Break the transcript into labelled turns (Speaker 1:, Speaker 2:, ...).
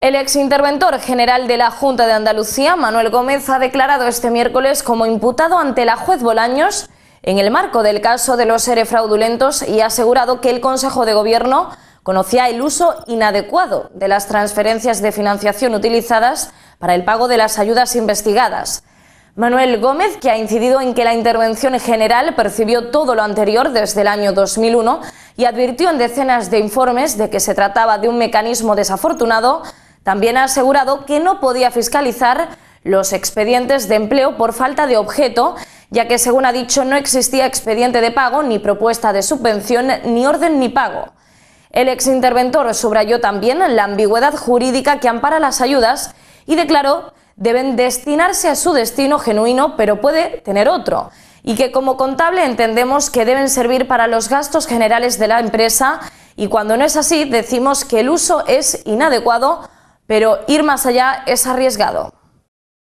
Speaker 1: El exinterventor general de la Junta de Andalucía, Manuel Gómez, ha declarado este miércoles como imputado ante la juez Bolaños en el marco del caso de los seres fraudulentos y ha asegurado que el Consejo de Gobierno conocía el uso inadecuado de las transferencias de financiación utilizadas para el pago de las ayudas investigadas. Manuel Gómez, que ha incidido en que la intervención general percibió todo lo anterior desde el año 2001 y advirtió en decenas de informes de que se trataba de un mecanismo desafortunado, también ha asegurado que no podía fiscalizar los expedientes de empleo por falta de objeto, ya que, según ha dicho, no existía expediente de pago, ni propuesta de subvención, ni orden ni pago. El exinterventor subrayó también la ambigüedad jurídica que ampara las ayudas y declaró deben destinarse a su destino genuino, pero puede tener otro, y que como contable entendemos que deben servir para los gastos generales de la empresa y cuando no es así decimos que el uso es inadecuado pero ir más allá es arriesgado.